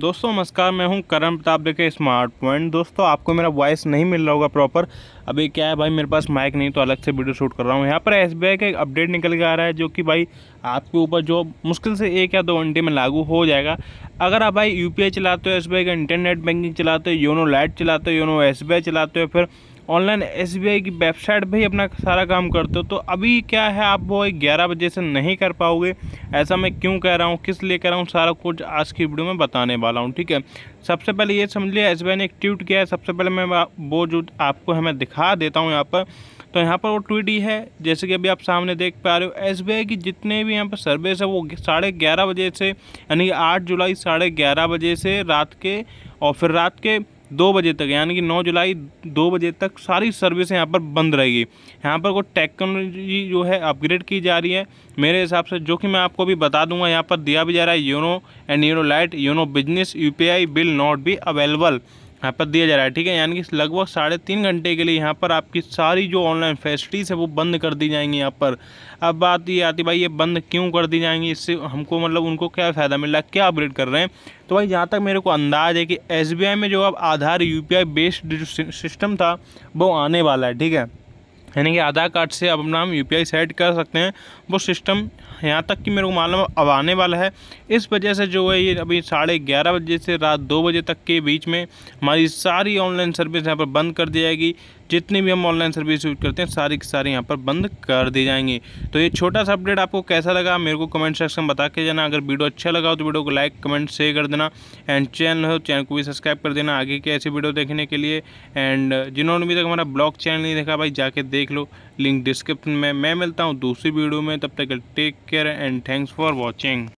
दोस्तों नमस्कार मैं हूं करण प्रताप देखे स्मार्ट पॉइंट दोस्तों आपको मेरा वॉइस नहीं मिल रहा होगा प्रॉपर अभी क्या है भाई मेरे पास माइक नहीं तो अलग से वीडियो शूट कर रहा हूं यहां पर एस का एक अपडेट निकल के आ रहा है जो कि भाई आपके ऊपर जो मुश्किल से एक या दो घंटे में लागू हो जाएगा अगर आप भाई यू चलाते हो एस का इंटरनेट बैंकिंग चलाते हो योनो लाइट चलाते हो योनो एस चलाते हो फिर ऑनलाइन एस की वेबसाइट पर ही अपना सारा काम करते हो तो अभी क्या है आप वो ग्यारह बजे से नहीं कर पाओगे ऐसा मैं क्यों कह रहा हूँ किस लिए कह रहा हूँ सारा कुछ आज की वीडियो में बताने वाला हूँ ठीक है सबसे पहले ये समझ लिया एस ने एक ट्वीट किया है सबसे पहले मैं वो जो आपको हमें दिखा देता हूँ यहाँ पर तो यहाँ पर वो ट्वीट ही है जैसे कि अभी आप सामने देख पा रहे हो एस की जितने भी यहाँ पर सर्विस है वो साढ़े ग्यारह बजे से यानी आठ जुलाई साढ़े ग्यारह बजे से रात के और फिर रात के दो बजे तक यानी कि नौ जुलाई दो बजे तक सारी सर्विस यहाँ पर बंद रहेगी यहाँ पर कोई टेक्नोलॉजी जो है अपग्रेड की जा रही है मेरे हिसाब से जो कि मैं आपको भी बता दूंगा यहाँ पर दिया भी जा रहा है योनो एंड यूरो lite YONO business UPI will not be available यहाँ पर दिया जा रहा है ठीक है यानी कि लगभग साढ़े तीन घंटे के लिए यहाँ पर आपकी सारी जो ऑनलाइन फैसिलिटीज़ है वो बंद कर दी जाएंगी यहाँ पर अब बात ये आती भाई ये बंद क्यों कर दी जाएंगी इससे हमको मतलब उनको क्या फ़ायदा मिल रहा है क्या अपडेट कर रहे हैं तो भाई जहाँ तक मेरे को अंदाज है कि एस में जो अब आधार यू बेस्ड जो सिस्टम था वो आने वाला है ठीक है यानी कि आधार कार्ड से अब अपना हम यू पी सेट कर सकते हैं वो सिस्टम यहाँ तक कि मेरे को मालूम अब आने वाला है इस वजह से जो है ये अभी साढ़े ग्यारह बजे से रात दो बजे तक के बीच में हमारी सारी ऑनलाइन सर्विस यहाँ पर बंद कर दी जाएगी जितनी भी हम ऑनलाइन सर्विस यूज करते हैं सारी की सारी यहाँ पर बंद कर दी जाएंगी तो ये छोटा सा अपडेट आपको कैसा लगा मेरे को कमेंट सेक्शन में बता के जाना अगर वीडियो अच्छा लगा हो तो वीडियो को लाइक कमेंट शेयर कर देना एंड चैनल हो चैनल को भी सब्सक्राइब कर देना आगे की ऐसी वीडियो देखने के लिए एंड जिन्होंने अभी तक हमारा ब्लॉग चैनल नहीं देखा भाई जाके देख देख लो लिंक डिस्क्रिप्शन में मैं मिलता हूँ दूसरी वीडियो में तब तक take care and thanks for watching